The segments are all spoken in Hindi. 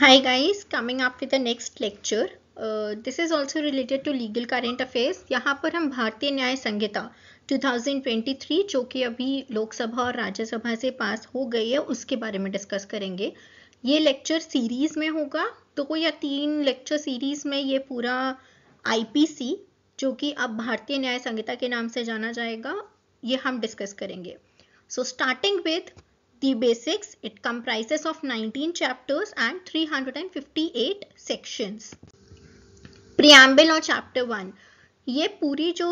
Hi guys, coming up with the next lecture. Uh, this is also related to legal current affairs यहाँ पर हम भारतीय न्याय संहिता 2023 जो कि अभी लोकसभा और राज्यसभा से पास हो गई है उसके बारे में डिस्कस करेंगे ये लेक्चर सीरीज़ में होगा दो तो या तीन लेक्चर सीरीज़ में ये पूरा आईपीसी जो कि अब भारतीय न्याय संहिता के नाम से जाना जाएगा ये हम डिस्कस करेंगे so starting with the basics it comprises of 19 chapters and 358 sections preamble और chapter 1 ये puri jo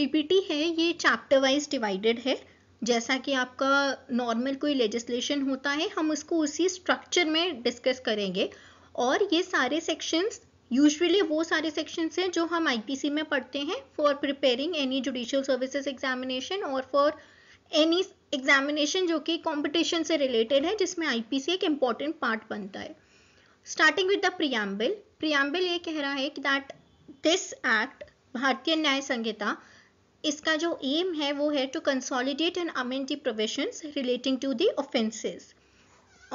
ppt hai ye chapter wise divided है जैसा कि आपका नॉर्मल कोई लेजिस्लेशन होता है हम उसको उसी स्ट्रक्चर में डिस्कस करेंगे और ये सारे सेक्शंस यूजुअली वो सारे सेक्शंस हैं जो हम आईपीसी में पढ़ते हैं for preparing any judicial services examination और फॉर एनी एग्जामिनेशन जो कि कंपटीशन से रिलेटेड है जिसमें आईपीसी एक इम्पॉर्टेंट पार्ट बनता है starting with the preamble preamble ये कह रहा है कि दैट दिस एक्ट भारतीय न्याय संहिता इसका जो एम है वो है to consolidate and amend the provisions relating to the offences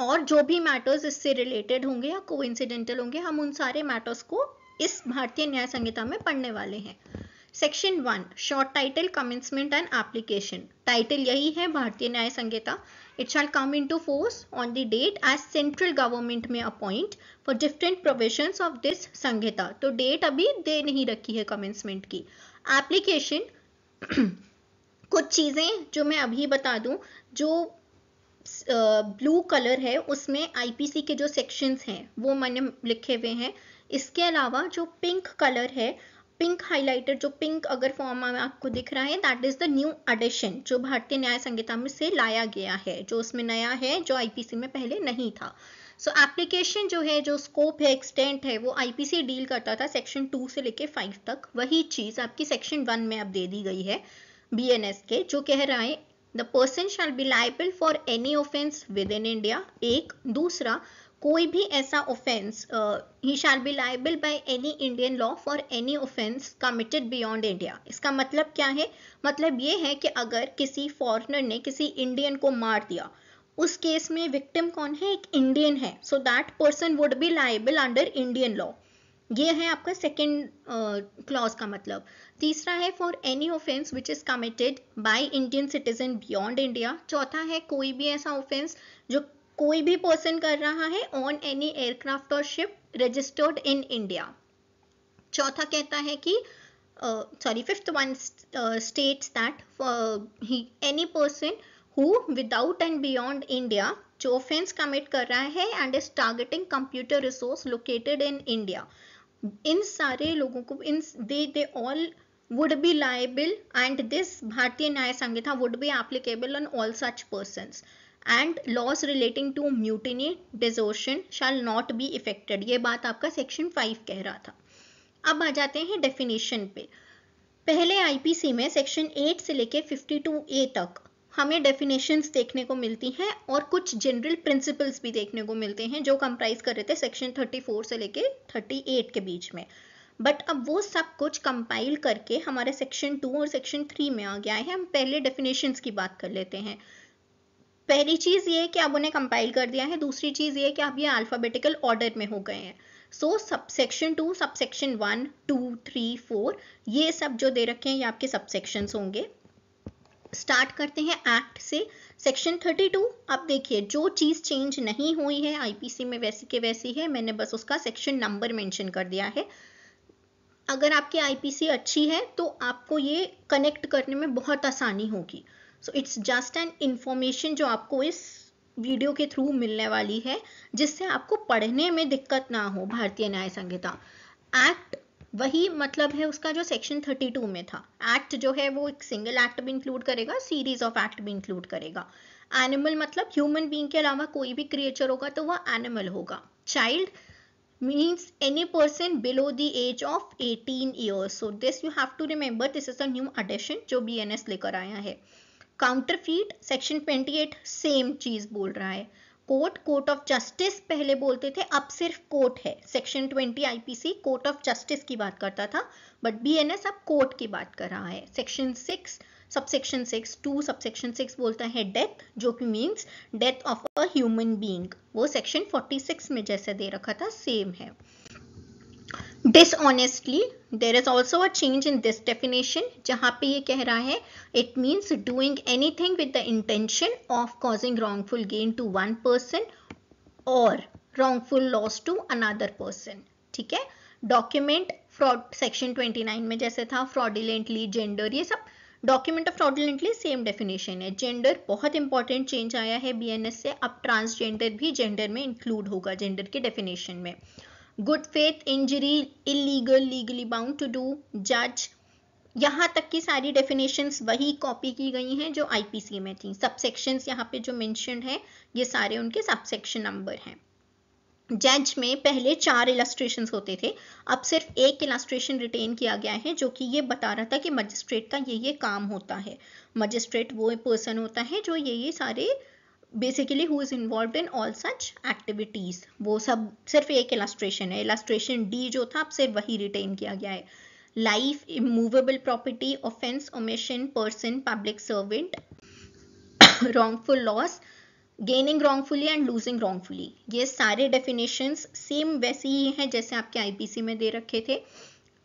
और जो भी मैटर्स इससे रिलेटेड होंगे या कोइंसिडेंटल होंगे हम उन सारे मैटर्स को इस भारतीय न्याय संहिता में पढ़ने वाले हैं section one short title commencement and application title यही है Bharatiya Nyaya Sanhita it shall come into force on the date as central government may appoint for different provision of this Sanhita तो डेट अभी दे नहीं रखी है कमेंसमेंट की एप्लीकेशन कुछ चीज़ें जो मैं अभी बता दूं जो ब्लू कलर है उसमें आईपीसी के जो सेक्शंस हैं वो मैंने लिखे हुए हैं इसके अलावा जो पिंक कलर है पिंक हाईलाइटर जो पिंक अगर फॉर्म में आपको दिख रहा है that is the new addition जो भारतीय न्याय संहिता में से लाया गया है जो उसमें नया है जो आईपीसी में पहले नहीं था सो so, एप्लीकेशन जो है जो स्कोप है एक्सटेंट है वो आईपीसी डील करता था सेक्शन टू से लेके फाइव तक वही चीज़ आपकी सेक्शन वन में अब दे दी गई है बी के जो कह रहा है the person shall be liable for any offence within India एक दूसरा कोई भी ऐसा ऑफेंस ही shall be liable by any Indian law for any offence committed beyond India इसका मतलब क्या है मतलब ये है कि अगर किसी फॉरनर ने किसी इंडियन को मार दिया उस केस में विक्टिम कौन है एक इंडियन है so that person would be liable under Indian law ये है आपका सेकेंड क्लॉज uh, का मतलब तीसरा है for any offence which is committed by Indian citizen beyond India चौथा है कोई भी ऐसा ऑफेंस जो कोई भी पर्सन कर रहा है ऑन एनी एयरक्राफ्ट और शिप रजिस्टर्ड इन इंडिया चौथा कहता है कि sorry fifth one states that any person who without and beyond India जो ऑफेंस कमिट कर रहा है and is targeting computer resource located in India इन सारे लोगों को in they they all would be liable and this Bharatiya Nyaya Sanhita would be applicable on all such persons and laws relating to mutiny डिजोर्शन shall not be affected ये बात आपका सेक्शन फाइव कह रहा था अब आ जाते हैं डेफिनेशन पे पहले आईपीसी में सेक्शन 8 से लेके टू ए तक हमें डेफिनेशंस देखने को मिलती हैं और कुछ जनरल प्रिंसिपल्स भी देखने को मिलते हैं जो कंप्राइज कर रहे थे सेक्शन 34 से लेके 38 के बीच में बट अब वो सब कुछ कंपाइल करके हमारे सेक्शन 2 और सेक्शन 3 में आ गया है हम पहले डेफिनेशंस की बात कर लेते हैं पहली चीज़ ये कि अब उन्हें कंपाइल कर दिया है दूसरी चीज़ ये कि अब ये अल्फ़ाबेटिकल ऑर्डर में हो गए हैं so section two subsection one two three four ये सब जो दे रखे हैं ये आपके सबसेक्शंस होंगे स्टार्ट करते हैं एक्ट से सेक्शन 32 अब देखिए जो चीज़ चेंज नहीं हुई है आईपीसी में वैसी के वैसी है मैंने बस उसका सेक्शन नंबर मेंशन कर दिया है अगर आपकी आईपीसी अच्छी है तो आपको ये कनेक्ट करने में बहुत आसानी होगी so it's just an information जो आपको इस वीडियो के थ्रू मिलने वाली है जिससे आपको पढ़ने में दिक्कत ना हो भारतीय न्याय संहिता एक्ट वही मतलब है उसका जो सेक्शन 32 में था एक्ट जो है वो एक सिंगल एक्ट भी इंक्लूड करेगा सीरीज ऑफ एक्ट भी इंक्लूड करेगा एनिमल मतलब ह्यूमन बीइंग के अलावा कोई भी क्रिएचर होगा तो वह एनिमल होगा child means any person below the age of 18 years so this you have to remember this is a new addition जो बी लेकर आया है काउंटरफीट सेक्शन 28 सेम चीज बोल रहा है कोर्ट कोर्ट ऑफ जस्टिस पहले बोलते थे अब सिर्फ कोर्ट है section 20 IPC court of justice की बात करता था बट बीएनएस अब कोर्ट की बात कर रहा है सेक्शन 6 सबसेक्शन 6 टू सबसेक्शन 6 बोलता है डेथ जो कि means death of a human being वो सेक्शन 46 में जैसे दे रखा था सेम है dishonestly there is also a change in this definition जहां पर ये कह रहा है it means doing anything with the intention of causing wrongful gain to one person और wrongful loss to another person ठीक है document fraud section twenty nine में जैसे था फ्रॉडिलेंटली जेंडर ये सब document of fraudulently same definition है जेंडर बहुत इंपॉर्टेंट चेंज आया है बी एन एस से अब ट्रांसजेंडर भी जेंडर में इंक्लूड होगा जेंडर के डेफिनेशन में good faith injury illegal legally bound to do जज यहाँ तक की सारी डेफिनेशंस वही कॉपी की गई हैं जो आईपीसी में थी सबसेक्शंस यहाँ पे जो मैंशन है ये सारे उनके सबसेक्शन नंबर हैं जज में पहले चार इलास्ट्रेशन होते थे अब सिर्फ एक इलास्ट्रेशन रिटेन किया गया है जो कि ये बता रहा था कि मजिस्ट्रेट का ये ये काम होता है मजिस्ट्रेट वो पर्सन होता है जो ये ये सारे basically who is involve in all such activities वो सब सिर्फ एक इलास्ट्रेशन है इलास्ट्रेशन डी जो था आपसे वही रिटेन किया गया है life immovable property offence omission person public servant wrongful loss gaining wrongfully and losing wrongfully ये सारे डेफिनेशंस सेम वैसे ही हैं जैसे आपके आईपीसी में दे रखे थे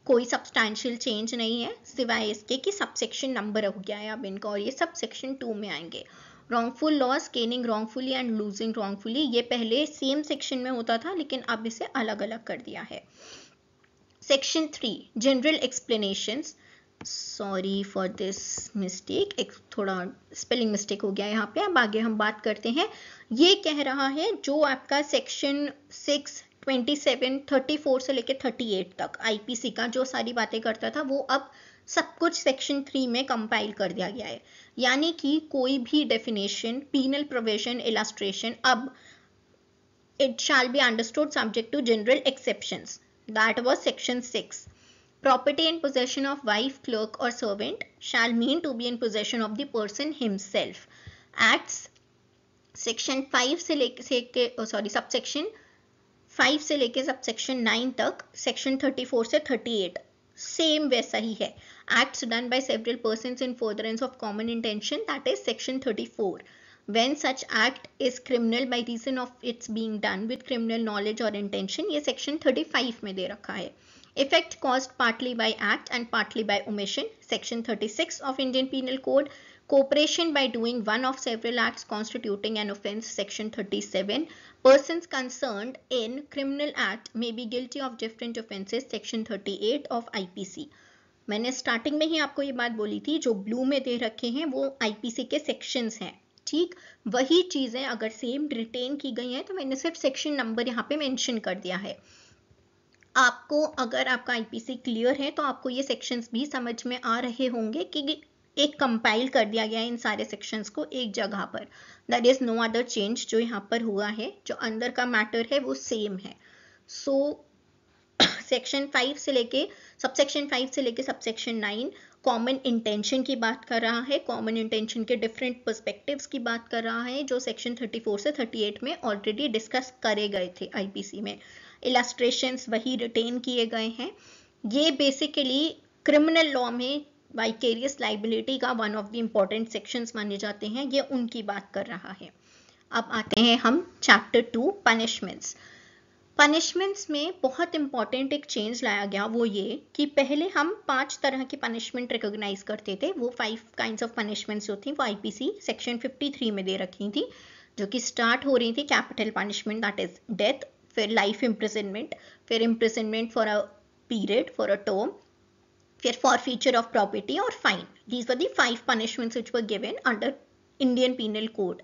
कोई सब्सटैंशियल चेंज नहीं है सिवाय इसके कि सबसेक्शन नंबर हो गया है अब इनका और ये सब सेक्शन टू में आएंगे wrongful loss gaining wrongfully and losing wrongfully ये पहले सेम सेक्शन में होता था लेकिन अब इसे अलग अलग कर दिया है section three general explanation sorry for this mistake एक थोड़ा स्पेलिंग मिस्टेक हो गया यहाँ पे अब आगे हम बात करते हैं ये कह रहा है जो आपका सेक्शन सिक्स 27, 34 से लेकर 38 तक आईपीसी का जो सारी बातें करता था वो अब सब कुछ सेक्शन थ्री में कंपाइल कर दिया गया है यानी कि कोई भी डेफिनेशन पीनल प्रोविजन इलास्ट्रेशन अब it shall be understood subject to general exception that was section six property and possession of wife clerk और servant shall mean to be in possession of the person himself act section five से लेके सॉरी सबसेक्शन सेक्शन फाइव से लेके सब सेक्शन नाइन तक सेक्शन थर्टी फोर से थर्टी एट सेम वैसा ही है acts done by several persons in furtherance of common intention that is section 34 when such act is criminal by reason of its being done with criminal knowledge or intention ye section 35 mein de rakha hai effect caused partly by act and partly by omission section 36 of indian penal code cooperation by doing one of several acts constituting an offense section 37 Persons concerned in criminal act may be guilty of different offences section 38 of IPC. मैंने स्टार्टिंग में ही आपको ये बात बोली थी जो ब्लू में दे रखे हैं वो आईपीसी के सेक्शंस हैं ठीक वही चीज़ें अगर सेम रिटेन की गई हैं तो मैंने सिर्फ सेक्शन नंबर यहाँ पे मेंशन कर दिया है आपको अगर आपका आईपीसी क्लियर है तो आपको ये सेक्शंस भी समझ में आ रहे होंगे कि एक कंपाइल कर दिया गया है इन सारे सेक्शंस को एक जगह पर that is no other change जो यहाँ पर हुआ है जो अंदर का मैटर है वो सेम है सो सेक्शन फाइव से लेके सेक्शन फाइव से लेके सेक्शन नाइन कॉमन इंटेंशन की बात कर रहा है कॉमन इंटेंशन के डिफरेंट पर्सपेक्टिव्स की बात कर रहा है जो सेक्शन 34 से 38 में ऑलरेडी डिस्कस करे गए थे आईपीसी में इलास्ट्रेशन वही रिटेन किए गए हैं ये बेसिकली क्रिमिनल लॉ में वाइकेरियस लाइबिलिटी का one of the important sections माने जाते हैं ये उनकी बात कर रहा है अब आते हैं हम चैप्टर टू पनिशमेंट्स पनिशमेंट्स में बहुत इंपॉर्टेंट एक चेंज लाया गया वो ये कि पहले हम पांच तरह की पनिशमेंट रिकोगनाइज करते थे वो फाइव काइंड ऑफ पनिशमेंट्स जो थी वो आईपीसी सेक्शन 53 में दे रखी थी जो कि स्टार्ट हो रही थी capital punishment that is death फिर लाइफ इम्प्रिजनमेंट फिर imprisonment for a period for a term forfeiture of property और fine these are the five punishments which were given under Indian penal code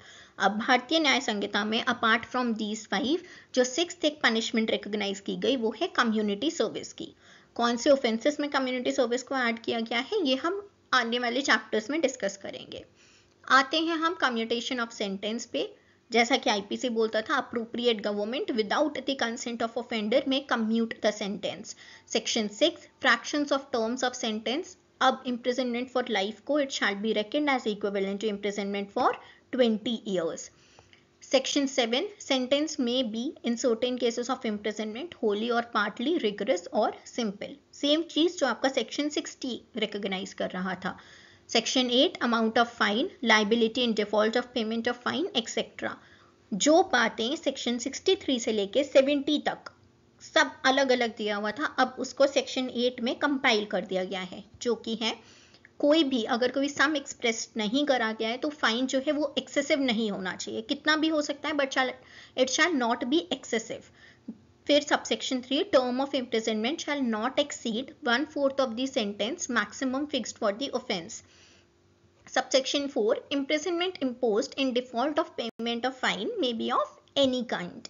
अब भारतीय न्याय संहिता में अपार्ट फ्रॉम दीज फाइव जो सिक्स एक पनिशमेंट रिकोगनाइज की गई वो है कम्युनिटी सर्विस की कौन से ऑफेंसेस में कम्युनिटी सर्विस को ऐड किया गया है ये हम आने वाले चैप्टर्स में डिस्कस करेंगे आते हैं हम कम्यूटेशन ऑफ सेंटेंस पे जैसा कि आईपीसी बोलता था appropriate government without the consent of offender में commute the sentence section six fraction of terms of sentence अब इम्प्रिजनमेंट फॉर लाइफ को it shall be reckoned as equivalent to imprisonment for twenty years section seven sentence may be in certain cases of imprisonment wholly और पार्टली रिगरस और सिंपल सेम चीज जो आपका सेक्शन सिक्सटी रिकोगनाइज कर रहा था section eight amount of fine liability in default of payment of fine etcetera जो बातें सेक्शन 63 से लेके 70 तक सब अलग अलग दिया हुआ था अब उसको सेक्शन 8 में कंपाइल कर दिया गया है जो कि है कोई भी अगर कोई सम एक्सप्रेस नहीं करा गया है तो फाइन जो है वो एक्सेसिव नहीं होना चाहिए कितना भी हो सकता है but shall it shall not be excessive फिर section three term of imprisonment shall not exceed one fourth of sentence maximum fixed for the offence Subsection 4 Imprisonment imposed in default of payment of fine may be of any kind.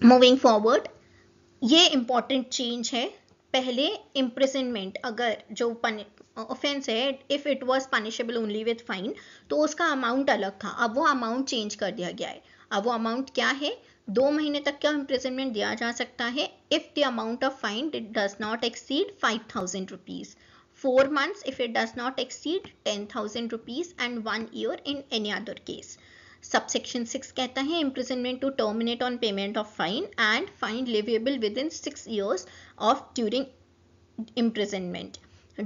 Moving forward, ये important change है पहले imprisonment अगर जो ऑफेंस है if it was punishable only with fine तो उसका amount अलग था अब वो amount change कर दिया गया है अब वो amount क्या है दो महीने तक क्या इम्प्रिजनमेंट दिया जा सकता है if the amount of fine does not exceed five thousand rupees 4 months if it does not exceed 10,000 rupees and 1 year in any other case. Subsection six कहता है imprisonment to terminate on payment of fine and fine leviable within six years of during imprisonment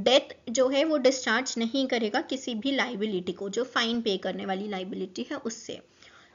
death जो है वो डिस्चार्ज नहीं करेगा किसी भी लाइबिलिटी को जो फाइन पे करने वाली लाइबिलिटी है उससे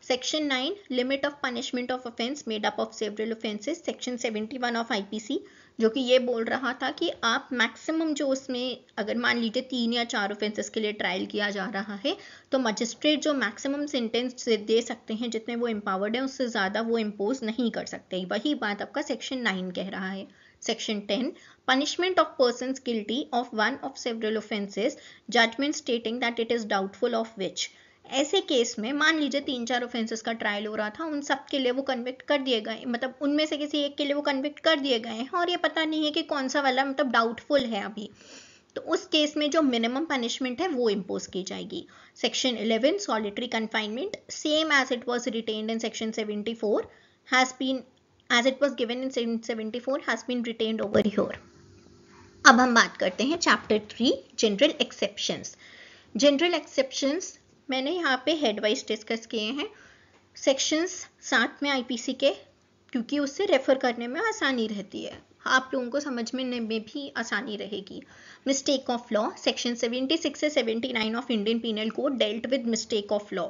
section nine limit of punishment of offence made up of several offences section seventy one of IPC जो कि ये बोल रहा था कि आप मैक्सिमम जो उसमें अगर मान लीजिए तीन या चार ऑफेंसेस के लिए ट्रायल किया जा रहा है तो मजिस्ट्रेट जो मैक्सिमम सेंटेंस दे सकते हैं जितने वो एम्पावर्ड हैं उससे ज़्यादा वो इम्पोज नहीं कर सकते वही बात आपका सेक्शन नाइन कह रहा है section ten punishment of person guilty of one of several offences judgment stating that it is doubtful of which ऐसे केस में मान लीजिए तीन चार ऑफेंसेस का ट्रायल हो रहा था उन सब के लिए वो कन्विक्ट कर दिए गए मतलब उनमें से किसी एक के लिए वो कन्विक्ट कर दिए गए हैं और ये पता नहीं है कि कौन सा वाला मतलब डाउटफुल है अभी तो उस केस में जो मिनिमम पनिशमेंट है वो इम्पोज की जाएगी section 11 solitary confinement same as it was retained in section 74 has been as it was given in section 74 has been retained over your अब हम बात करते हैं chapter three general exceptions general exceptions मैंने यहाँ पे हेड वाइज डिस्कस किए हैं सेक्शंस साथ में आईपीसी के क्योंकि उससे रेफ़र करने में आसानी रहती है आप लोगों को समझ में में भी आसानी रहेगी मिस्टेक ऑफ लॉ सेक्शन 76 से 79 of Indian penal code dealt with mistake of law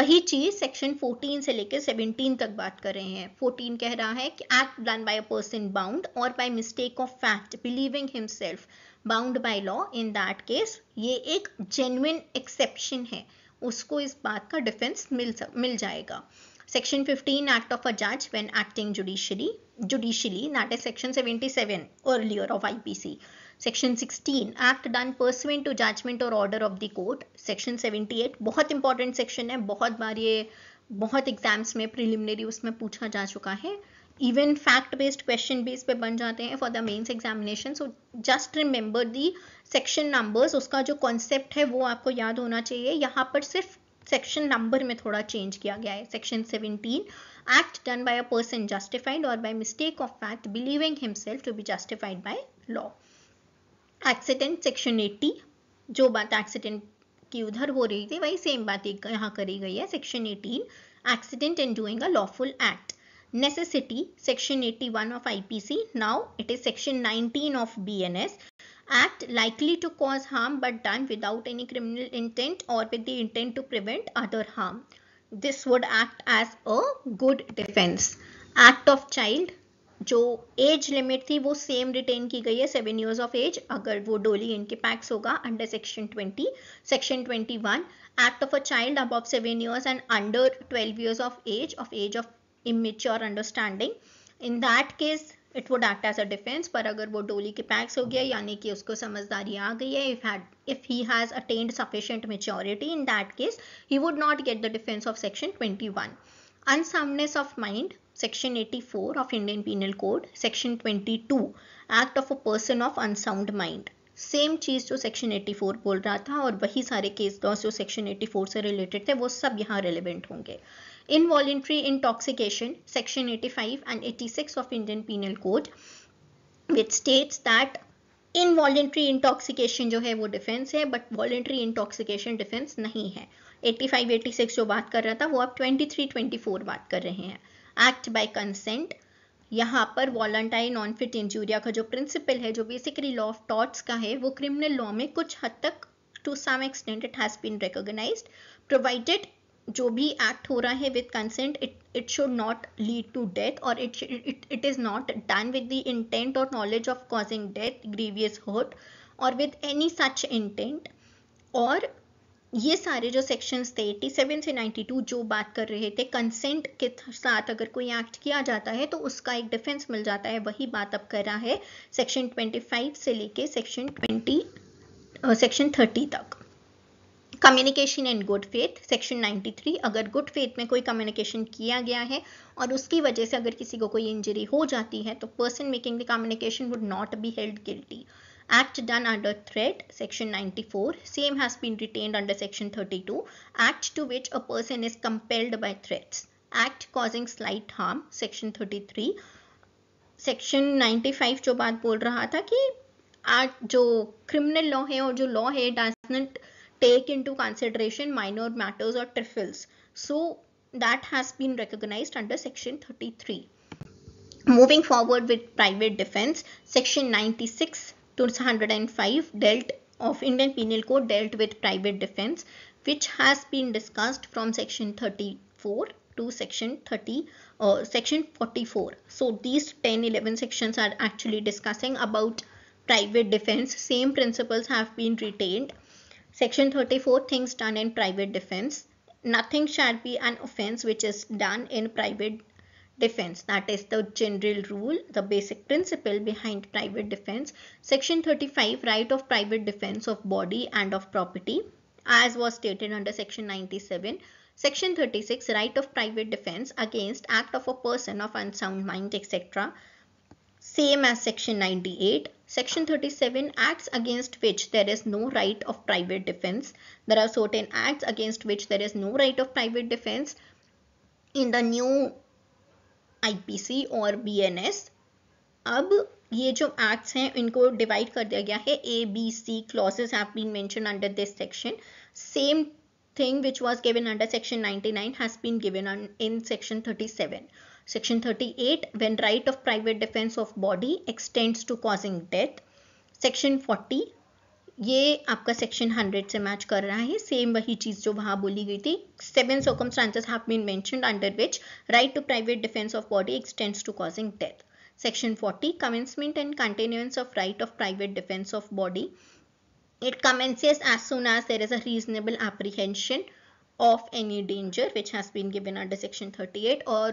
वही चीज़ सेक्शन 14 से लेकर 17 तक बात कर रहे हैं 14 कह रहा है कि act done by a person bound और by mistake of fact believing himself bound by law in that case ये एक जेन्युन एक्सेप्शन है उसको इस बात का डिफेंस मिल मिल जाएगा सेक्शन 15 एक्ट ऑफ अ जज when acting judicially judicially that is section 77 earlier of IPC section 16 act done pursuant to judgment और order of the court section 78 बहुत इंपॉर्टेंट सेक्शन है बहुत बार ये बहुत एग्जाम्स में प्रिलिमिनरी उसमें पूछा जा चुका है इवन फैक्ट बेस्ड क्वेश्चन भी इस पे बन जाते हैं for the mains examination so just remember the section numbers उसका जो कॉन्सेप्ट है वो आपको याद होना चाहिए यहाँ पर सिर्फ सेक्शन नंबर में थोड़ा चेंज किया गया है section 17 act done by a person justified और by mistake of fact believing himself to be justified by law accident section 80 जो बात एक्सीडेंट की उधर हो रही थी वही सेम बात यहाँ करी गई है section 18 accident and doing a lawful act necessity section 81 of IPC now it is section 19 of BNS act likely to cause harm but done without any criminal intent or with the intent to prevent other harm this would act as a good defense act of child जो एज लिमिट थी वो सेम रिटेन की गई है सेवन इयर्स ऑफ एज अगर वो डोली इनके पैक्स होगा under section twenty section twenty one act of a child above seven years and under of years of age of age of immature understanding in that case it would act as a defence पर अगर वो डोली के पैक्स हो गया यानी कि उसको समझदारी आ गई है if had if he has attained sufficient maturity in that case he would not get the defence of section 21 unsoundness of mind section 84 of indian penal code section 22 act of a person of unsound mind same चीज़ जो सेक्शन 84 बोल रहा था और वही सारे केस लॉस जो सेक्शन 84 से रिलेटेड थे वो सब यहाँ रिलेवेंट होंगे involuntary intoxication section 85 and 86 of Indian Penal Code which states that involuntary intoxication जो है वो defense है but voluntary intoxication defense नहीं है 85 86 जो बात कर रहा था वो अब 23 24 बात कर रहे हैं act by consent यहाँ पर वॉलंटाइन नॉन फिट इंजूरिया का जो प्रिंसिपल है जो बेसिकली लॉ ऑफ टॉट्स का है वो क्रिमिनल लॉ में कुछ हद तक to some extent it has been recognised provided जो भी एक्ट हो रहा है with consent it it should not lead to death और it it it is not done with the intent और knowledge of causing death grievous hurt और विद एनी सच इंटेंट और ये सारे जो सेक्शंस थे 87 से 92 जो बात कर रहे थे कंसेंट के साथ अगर कोई एक्ट किया जाता है तो उसका एक डिफेंस मिल जाता है वही बात अब कर रहा है सेक्शन 25 से लेके सेक्शन 20 सेक्शन uh, 30 तक communication in good faith section 93 अगर गुड फेथ में कोई कम्युनिकेशन किया गया है और उसकी वजह से अगर किसी को कोई इंजरी हो जाती है तो person making the communication would not be held guilty act done under threat section 94 same has been retained under section 32 act to which a person is compelled by threats act causing slight harm section 33 section 95 जो बात बोल रहा था कि आज जो क्रिमिनल लॉ है और जो लॉ है does take into consideration minor matters or trifles. So that has been recognized under section 33. Moving forward with private defense, section 96 to 105 dealt of Indian Penal Code dealt with private defense which has been discussed from section 34 to section 30 or uh, section 44. So these 10 11 sections are actually discussing about private defense. Same principles have been retained Section 34 Things done in private defense. Nothing shall be an offense which is done in private defense. That is the general rule, the basic principle behind private defense. Section 35 Right of private defense of body and of property as was stated under section 97. Section 36 Right of private defense against act of a person of unsound mind etc. Same as section 98 Section 37 acts against which there is no right of private defense. There are certain acts against which there is no right of private defense in the new IPC or BNS. अब ये acts हैं इनको divide कर दिया clauses have been mentioned under this section. Same thing which was given under section 99 has been given on, in section 37. Section 38, when right of private defense of body extends to causing death. Section 40, ये आपका section 100 से match कर रहा है same वही चीज़ जो वहाँ बोली गई थी Seven circumstances have been mentioned under which right to private defence of body extends to causing death. Section 40 commencement and continuance of right of private defense of body it commences as soon as there is a reasonable apprehension of any danger which has been given under section 38 or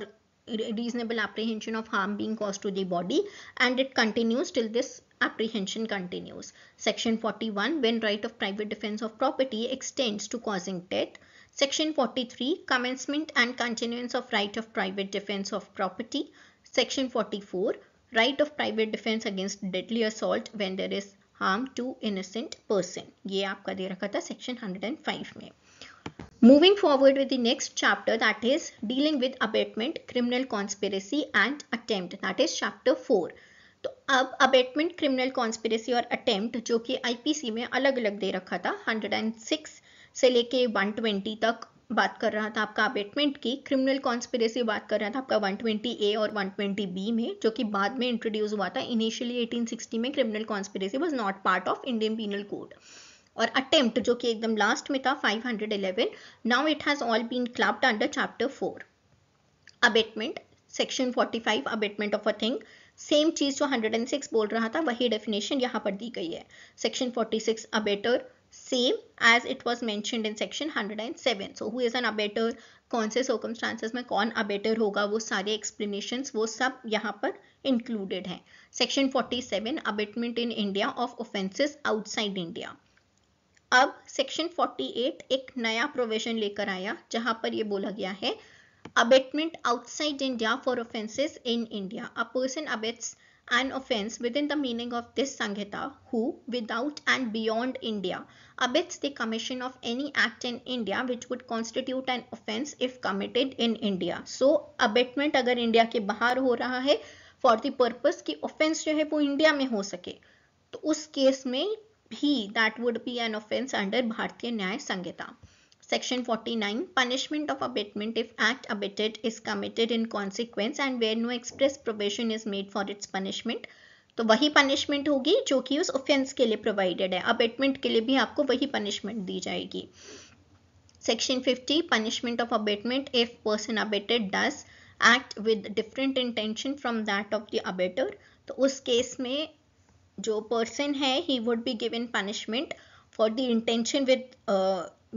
reasonable apprehension of harm being caused to the body and it continues till this apprehension continues. Section 41 when right of private defense of property extends to causing death. Section 43 commencement and continuance of right of private defense of property. Section 44 right of private defense against deadly assault when there is harm to innocent person. ये आपका दे रखा था 105 में. Moving forward with the next chapter that is dealing with abatement, criminal conspiracy and attempt that is chapter 4. तो अब अबेटमेंट क्रिमिनल कॉन्स्पिरेसी और अटेम्प्ट जो कि आईपीसी में अलग अलग दे रखा था 106 से लेके 120 तक बात कर रहा था आपका अबेटमेंट की क्रिमिनल कॉन्स्पिरेसी बात कर रहा था आपका 120 ए और 120 बी में जो कि बाद में इंट्रोड्यूस हुआ था इनिशियली 1860 में criminal conspiracy was not part of Indian penal code और अटेम्प्ट जो कि एकदम लास्ट में था 511 now it has all been clubbed under chapter 4 abetment section 45 abetment of a thing same चीज जो 106 बोल रहा था वही डेफिनेशन यहां पर दी गई है section 46 abettor same as it was mentioned in section 107 so who is an abettor कौन से सर्कमस्टेंसेस में कौन अबेटर होगा वो सारे एक्सप्लेनेशन वो सब यहाँ पर इंक्लूडेड है section forty seven abetment in India of offences outside India अब सेक्शन 48 एक नया प्रोविजन लेकर आया जहां पर ये बोला गया है abetment outside India for offences in India a person abets an offence within the meaning of this Sanhita who without and beyond India abets the commission of any act in India which would constitute an offence if committed in India so abetment अगर इंडिया के बाहर हो रहा है फॉर द पर्पज की ऑफेंस जो है वो इंडिया में हो सके तो उस केस में भी that would be an offence under Bharatiya Nyaya Sanhita section 49 punishment of abetment if act abetted is committed in consequence and where no express provision is made for its punishment तो वही पनिशमेंट होगी जो कि उस ऑफेंस के लिए प्रोवाइडेड है अबेटमेंट के लिए भी आपको वही पनिशमेंट दी जाएगी section 50 punishment of abetment if person abetted does act with different intention from that of the abettor तो उस केस में जो पर्सन है he would be given punishment for the intention with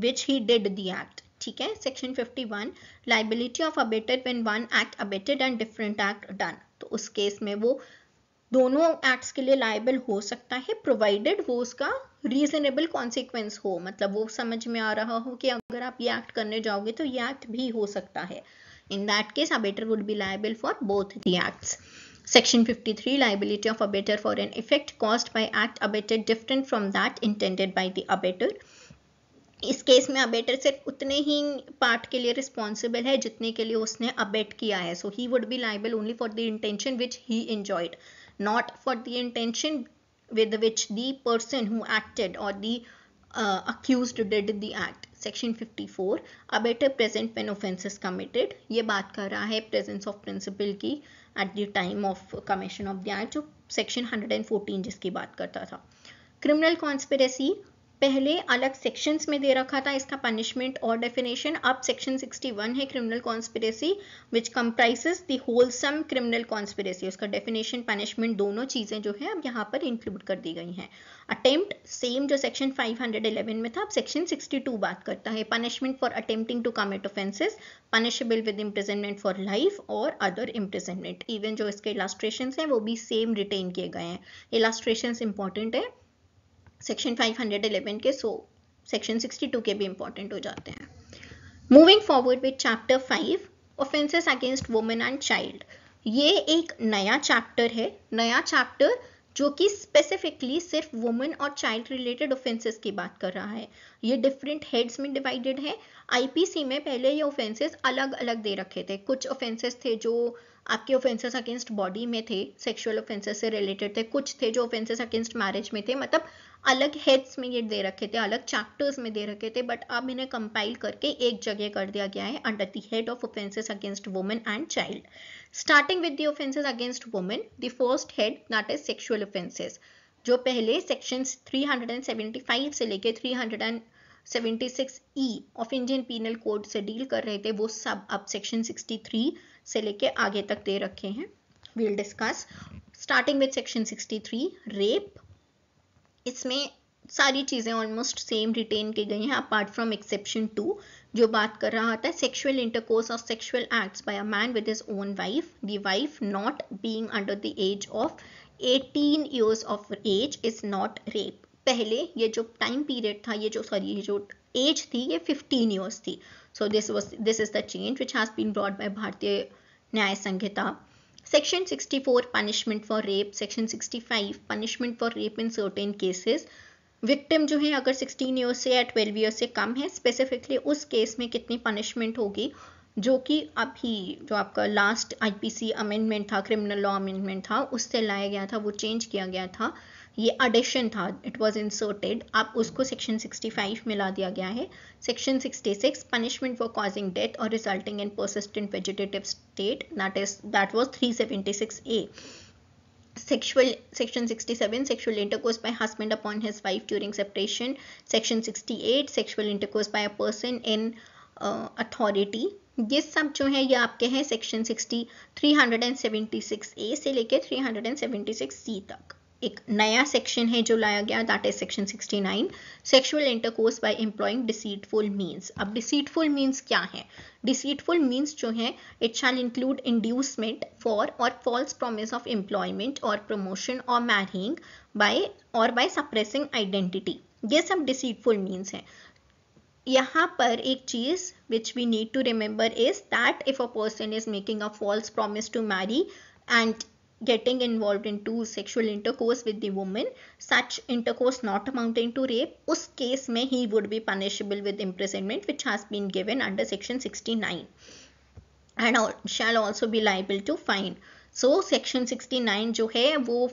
which he did the act ठीक है section 51 one liability of abetted when one act abetted and different act done तो उस केस में वो दोनों एक्ट्स के लिए लाइबल हो सकता है प्रोवाइडेड वो उसका रीजनेबल कॉन्सिक्वेंस हो मतलब वो समझ में आ रहा हो कि अगर आप ये एक्ट करने जाओगे तो ये एक्ट भी हो सकता है in that case abettor would be liable for both the acts Section 53 liability of abettor for an effect caused by act abettor different from that intended by the abettor. इस केस में अबेटर सिर्फ उतने ही पार्ट के लिए रिस्पॉन्सिबल है जितने के लिए उसने अबेट किया है so he would be liable only for the intention which he enjoyed not for the intention with which the person who acted और the accused did the act section 54 abettor present when offences committed ये बात कर रहा है प्रेजेंस ऑफ प्रिंसिपल की at the time of commission of the act जो सेक्शन 114 जिसकी बात करता था क्रिमिनल कॉन्स्पेरेसी पहले अलग सेक्शंस में दे रखा था इसका पनिशमेंट और डेफिनेशन अब सेक्शन 61 है criminal conspiracy which comprises the wholesome criminal conspiracy उसका डेफिनेशन पनिशमेंट दोनों चीज़ें जो है अब यहाँ पर इंक्लूड कर दी गई हैं अटेम्प्ट सेम जो सेक्शन 511 में था अब सेक्शन 62 बात करता है punishment for attempting to commit offences punishable with imprisonment for life और अदर इम्प्रिजनमेंट इवन जो इसके इलास्ट्रेशन है वो भी सेम रिटेन किए गए हैं इलास्ट्रेशन इंपॉर्टेंट है सेक्शन 511 के सो सेक्शन 62 के भी इंपॉर्टेंट हो जाते हैं moving forward with chapter 5 offences against women and child ये एक नया चैप्टर है नया चैप्टर जो कि स्पेसिफिकली सिर्फ वुमेन और चाइल्ड रिलेटेड ऑफेंसेस की बात कर रहा है ये डिफरेंट हेड्स में डिवाइडेड है आईपीसी में पहले ये ऑफेंसेस अलग अलग दे रखे थे कुछ ऑफेंसेस थे जो आपके ऑफेंसेस अगेंस्ट बॉडी में थे सेक्सुअल ऑफेंसेस से रिलेटेड थे कुछ थे जो ऑफेंसेस अगेंस्ट मैरिज में थे मतलब अलग हेड्स में ये दे रखे थे अलग चैप्टर्स में दे रखे थे बट अब इन्हें कंपाइल करके एक जगह कर दिया गया है under the head of offences against women and child starting with the offences against women the first head that is sexual offences जो पहले सेक्शन 375 से लेके 376 E of Indian penal code से डील कर रहे थे वो सब अब सेक्शन 63 से लेके आगे तक दे रखे हैं will discuss starting with section 63 rape इसमें सारी चीज़ें ऑलमोस्ट सेम रिटेन की गई हैं अपार्ट फ्रॉम एक्सेप्शन टू जो बात कर रहा था सेक्सुअल इंटरकोर्स और sexual acts by a man with his own wife the wife not being under the age of 18 years of age is not rape पहले ये जो टाइम पीरियड था ये जो सॉरी ये जो एज थी ये 15 इयर्स थी so this was this is the change which has been brought by Bharatiya Nyaya Sanhita Section 64 punishment for rape section 65 punishment for rape in certain cases victim जो है अगर 16 ईयर से या 12 ईयर से कम है स्पेसिफिकली उस केस में कितनी पनिशमेंट होगी जो कि अभी जो आपका लास्ट आईपीसी अमेंडमेंट था क्रिमिनल लॉ अमेंडमेंट था उससे लाया गया था वो चेंज किया गया था ये एडिशन था इट वाज इंसर्टेड अब उसको सेक्शन 65 में ला दिया गया है section 66 punishment for causing death और resulting in persistent vegetative state that is that was 376 A sexual section 67 sexual intercourse by husband upon his wife during separation section 68 sexual intercourse by a person in uh, authority ये सब जो है ये आपके हैं सेक्शन 60 376 ए से लेके 376 सी तक एक नया सेक्शन है जो लाया गया that is section 69 sexual intercourse by employing deceitful means अब डिसीटफुल मीन्स क्या है डिसीटफुल मीन्स जो है it shall include inducement for और फॉल्स प्रॉमिस ऑफ एम्प्लॉयमेंट और प्रमोशन और मैरिंग बाय और बाय सप्रेसिंग आइडेंटिटी ये सब डिसीटफुल मीन्स हैं यहाँ पर एक चीज़ which we need to remember is that if a person is making a false promise to marry and getting involved into sexual intercourse with the woman such intercourse not amounting to rape us case may he would be punishable with imprisonment which has been given under section 69 and shall also be liable to fine so section 69 जो है वो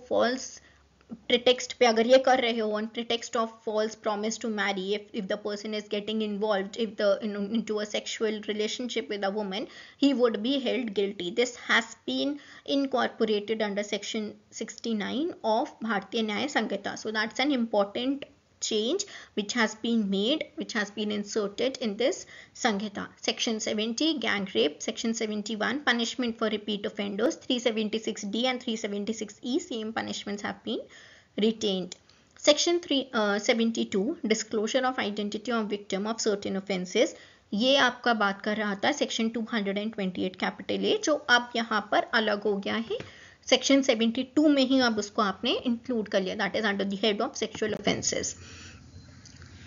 प्रिटेक्स्ट पे अगर ये कर रहे हो on pretext of false promise to marry if if the person is getting involve if the in to a sexual relationship with a women he would be held guilty this has been incorporated under section sixty nine of Bharatiya Nyaya Sanhita so that's an important change which has been made, which has been inserted in this sangheta Section 70, gang rape. Section 71, punishment for repeat offenders. 376D and 376E, same punishments have been retained. Section 3, uh, 72, disclosure of identity of victim of certain offenses ये आपका बात कर रहा था सेक्शन 228 कैपिटल ए जो अब यहाँ पर अलग हो गया है सेक्शन 72 में ही अब उसको आपने इंक्लूड कर लिया that is under the head of sexual offences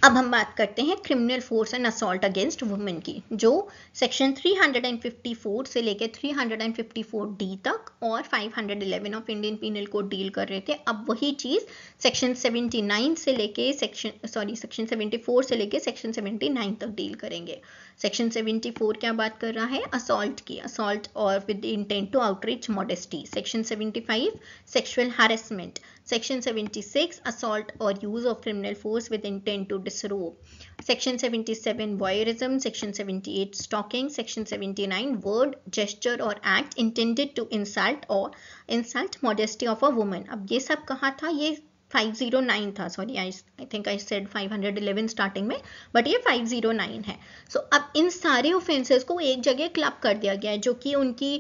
अब हम बात करते हैं criminal force and assault against women की जो सेक्शन 354 से लेकर 354 डी तक और 511 of Indian penal code deal कर रहे थे अब वही चीज़ सेक्शन 79 से लेके सेक्शन सॉरी सेक्शन 74 से लेके सेक्शन 79 तक डील करेंगे सेक्शन 74 क्या बात कर रहा है असॉल्ट की असॉल्ट और with intent to outrage modesty section 75 sexual harassment Section 76 assault or use of criminal force with intent to disrobe. Section 77 voyeurism. Section 78 stalking. Section 79 word, gesture or act intended to insult or insult modesty of a woman. अब ये सब कहा था ये 509 था sorry I I think I said 511 starting में बट ये 509 है सो so, अब इन सारे ऑफेंसेस को एक जगह क्लब कर दिया गया है जो कि उनकी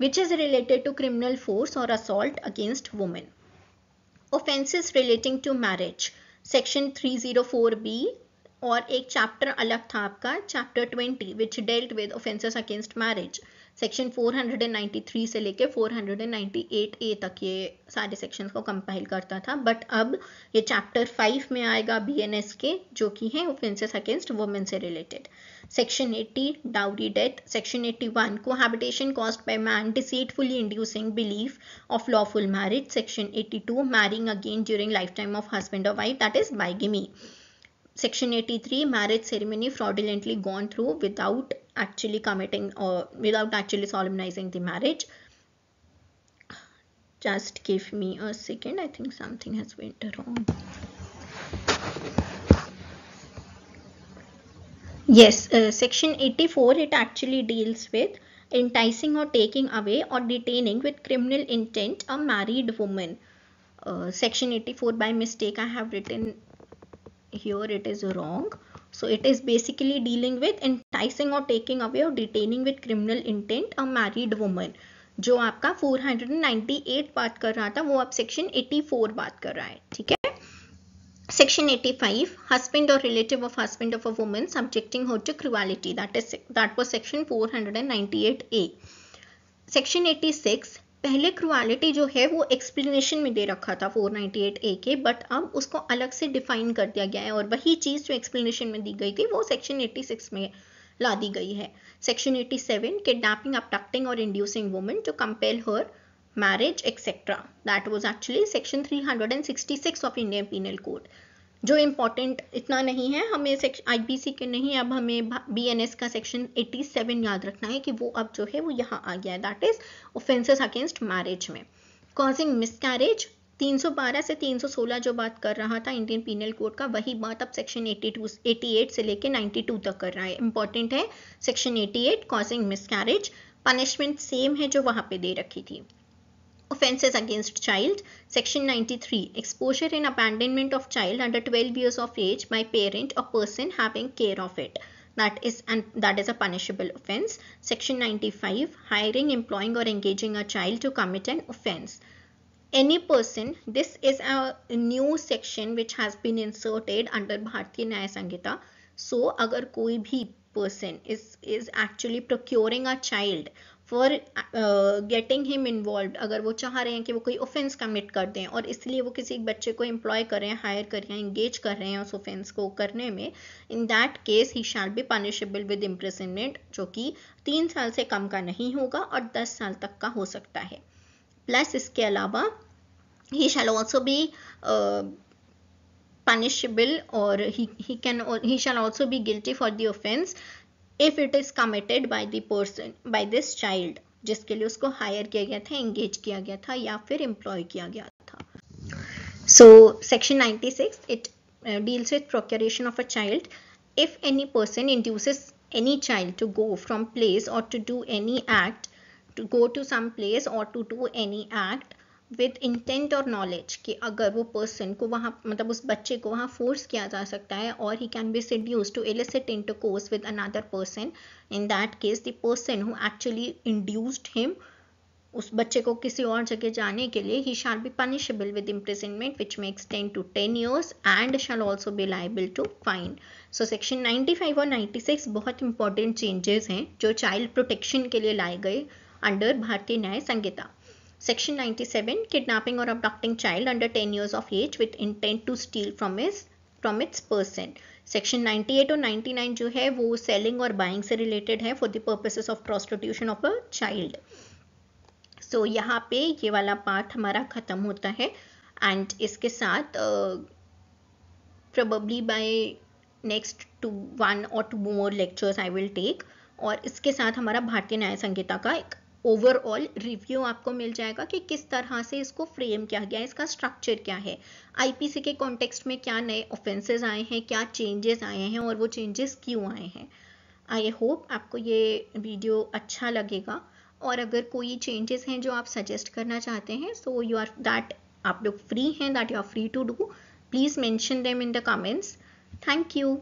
which is related to criminal force और assault against women offences relating to marriage section B और एक चैप्टर अलग था आपका chapter 20 which dealt with offences against marriage section 493 से लेके 498 ए तक ये सारे सेक्शंस को कंपाइल करता था बट अब ये चैप्टर फाइव में आएगा बीएनएस के जो कि है ऑफेंसेस अगेंस्ट वुमेन से related section 80 dowry death section 81 cohabitation caused by man deceitfully inducing belief of lawful marriage section 82 marrying again during life time of husband और wife that is bigamy Section 83 marriage ceremony fraudulently gone through without actually committing or uh, without actually solemnizing the marriage. Just give me a second. I think something has went wrong. Yes, uh, section 84 it actually deals with enticing or taking away or detaining with criminal intent a married woman. Uh, section 84 by mistake I have written here it is wrong. So it is basically dealing with enticing or taking away or detaining with criminal intent a married woman. जो आपका 498 बात कर रहा था वो अब सेक्शन 84 बात कर रहा है ठीक है सेक्शन 85 हस्बैंड और relative of husband of a woman subjecting her to cruelty that is that was section 498 A section 86 six पहले क्रुआलिटी जो है वो एक्सप्लेनेशन में दे रखा था 498 ए के बट अब उसको अलग से डिफाइन कर दिया गया है और वही चीज़ जो एक्सप्लेनेशन में दी गई थी वो सेक्शन 86 में ला दी गई है सेक्शन 87 सेवन किडनेपिंग अपटक्टिंग और inducing women to compel her marriage etcetera that was actually section 366 of Indian penal code जो इम्पोर्टेंट इतना नहीं है हमें सेक्शन सी के नहीं अब हमें बीएनएस का सेक्शन 87 याद रखना है कि वो अब जो है वो यहाँ आ गया है that is offences against marriage में कॉजिंग मिसकैरेज 312 से 316 जो बात कर रहा था इंडियन पीनल कोड का वही बात अब सेक्शन 82 88 से लेके 92 तक कर रहा है इंपॉर्टेंट है section 88 causing miscarriage punishment same है जो वहाँ पे दे रखी थी offences against child section 93 exposure and abandonment of child under 12 years of age by parent or person having care of it that is and that is a punishable offense section 95 hiring employing or engaging a child to commit an offense any person this is a new section which has been inserted under bhartiya nyaya sanghita so agar koi bhi person is is actually procuring a child for getting him involve अगर वो चाह रहे हैं कि वो कोई ऑफेंस कमिट कर दें और इसलिए वो किसी एक बच्चे को एम्प्लॉय करें हायर करें इंगेज कर रहे हैं उस ऑफेंस को करने में in that case he shall be punishable with imprisonment जो कि तीन साल से कम का नहीं होगा और दस साल तक का हो सकता है प्लस इसके अलावा he shall also be punishable और he can he he also also guilty for the offence if it is committed by the person by this child जिसके लिए उसको हायर किया गया था एंगेज किया गया था या फिर एम्प्लॉय किया गया था so section six it deals with procuration of a child if any person induces any child to go from place और to do any act to go to some place और to do any act with intent और नॉलेज कि अगर वो पर्सन को वहाँ मतलब उस बच्चे को वहाँ फोर्स किया जा सकता है और he can be seduce to illicit intercourse with another person in that case the person who actually induced him उस बच्चे को किसी और जगह जाने के लिए he shall be punishable with imprisonment which makes extend to ten years and shall also be liable to fine so section 95 और 96 बहुत इंपॉर्टेंट चेंजेस हैं जो चाइल्ड प्रोटेक्शन के लिए लाए गए under Bharatiya Nyaya Sanhita Section 97 Kidnapping or abducting child under 10 years of age with intent to steal from his from its person. Section 98 और 99 जो है वो सेलिंग और बाइंग से रिलेटेड है for the purposes of prostitution of a child so यहाँ पे ये वाला पार्ट हमारा ख़त्म होता है एंड इसके साथ probably by next two one और two more lectures I will take और इसके साथ हमारा भारतीय न्याय संहिता का एक ओवरऑल रिव्यू आपको मिल जाएगा कि किस तरह से इसको फ्रेम किया गया है इसका स्ट्रक्चर क्या है आईपीसी के कॉन्टेक्स्ट में क्या नए ऑफेंसेज आए हैं क्या चेंजेस आए हैं और वो चेंजेस क्यों आए हैं आई होप आपको ये वीडियो अच्छा लगेगा और अगर कोई चेंजेस हैं जो आप सजेस्ट करना चाहते हैं सो यू आर दैट आप लोग फ्री हैं that you are free to do please mention them in the comments thank you